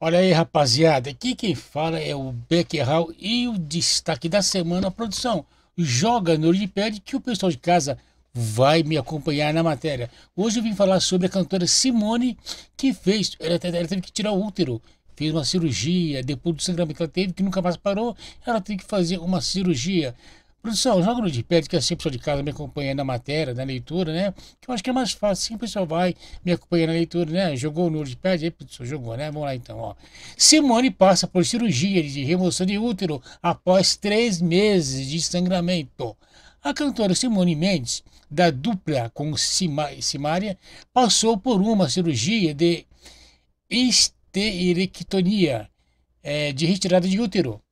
Olha aí, rapaziada. Aqui quem fala é o Beckeral e o destaque da semana, a produção. Joga no de que o pessoal de casa vai me acompanhar na matéria. Hoje eu vim falar sobre a cantora Simone, que fez. Ela, ela teve que tirar o útero, fez uma cirurgia, depois do sangramento que ela teve, que nunca mais parou, ela teve que fazer uma cirurgia. Produção, joga no de pé, que é assim, pessoa de casa me acompanha na matéria, na leitura, né? Que eu acho que é mais fácil, assim, o pessoal vai me acompanhar na leitura, né? Jogou no de pé, aí, produção, jogou, né? Vamos lá então, ó. Simone passa por cirurgia de remoção de útero após três meses de sangramento. A cantora Simone Mendes, da dupla com Simária, passou por uma cirurgia de esterectonia é, eh, de retirada de útero.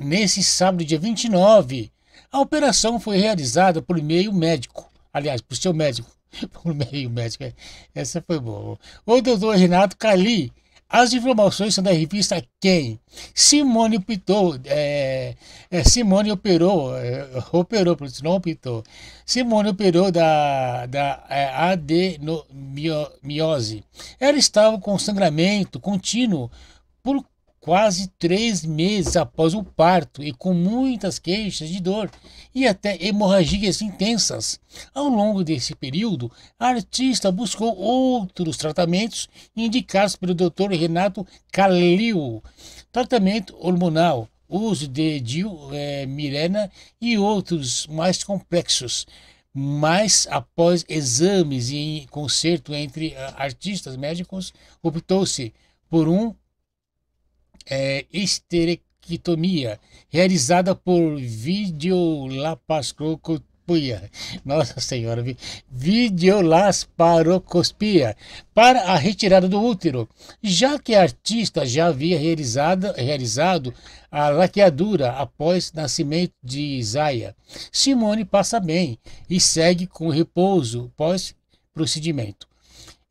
Nesse sábado, dia 29, a operação foi realizada por meio médico, aliás, por seu médico, por meio médico, é. essa foi boa. O doutor Renato Cali, as informações são da revista Quem. Simone é, é, Simone operou, é, operou, não pitou. Simone operou da, da é, adenomiose. Ela estava com sangramento contínuo por quase três meses após o parto e com muitas queixas de dor e até hemorragias intensas. Ao longo desse período, a artista buscou outros tratamentos indicados pelo Dr. Renato Calil, tratamento hormonal, uso de Dil, é, Mirena e outros mais complexos. Mas, após exames e conserto entre eh, artistas médicos, optou-se por um é, esterectomia realizada por videolaparoscopia. Nossa Senhora, videolasparoscopia para a retirada do útero, já que a artista já havia realizado, realizado a laqueadura após nascimento de Isaia. Simone passa bem e segue com repouso pós procedimento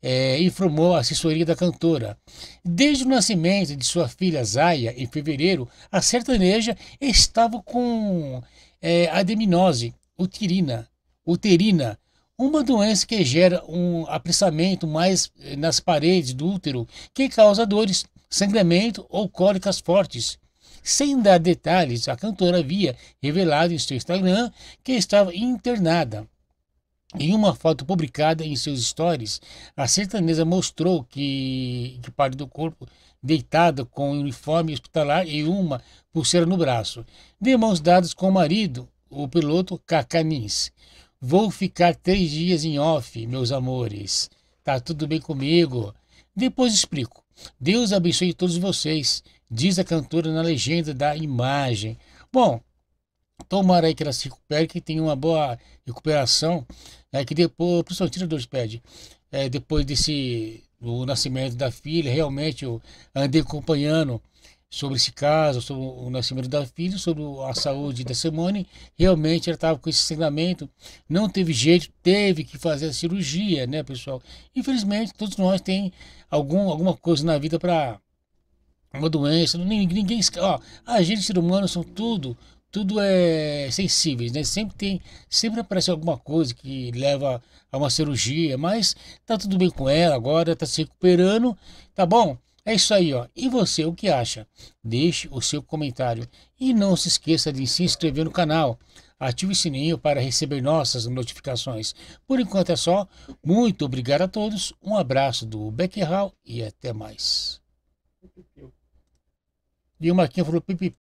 é, informou a assessoria da cantora. Desde o nascimento de sua filha Zaya, em fevereiro, a sertaneja estava com é, ademinose uterina, uterina, uma doença que gera um apressamento mais é, nas paredes do útero, que causa dores, sangramento ou cólicas fortes. Sem dar detalhes, a cantora havia revelado em seu Instagram que estava internada. Em uma foto publicada em seus stories, a sertaneja mostrou que, que parte do corpo deitada com um uniforme hospitalar e uma pulseira no braço. De mãos dadas com o marido, o piloto Cacanins. Vou ficar três dias em off, meus amores. Tá tudo bem comigo? Depois explico. Deus abençoe todos vocês, diz a cantora na legenda da imagem. Bom, tomara então, aí que ela se recupere, que tenha uma boa recuperação, né, que depois, pessoal tira dois pede, é, depois desse o nascimento da filha, realmente eu andei acompanhando sobre esse caso, sobre o nascimento da filha, sobre a saúde da Simone, realmente ela estava com esse sangramento, não teve jeito, teve que fazer a cirurgia, né, pessoal? Infelizmente, todos nós tem algum, alguma coisa na vida para uma doença, ninguém, ninguém ó, a gente ser humano são tudo tudo é sensível, né? Sempre tem, sempre aparece alguma coisa que leva a uma cirurgia, mas tá tudo bem com ela agora, tá se recuperando, tá bom? É isso aí, ó. E você, o que acha? Deixe o seu comentário e não se esqueça de se inscrever no canal. Ative o sininho para receber nossas notificações. Por enquanto é só. Muito obrigado a todos. Um abraço do Beck e até mais. E o Marquinhos falou pipi.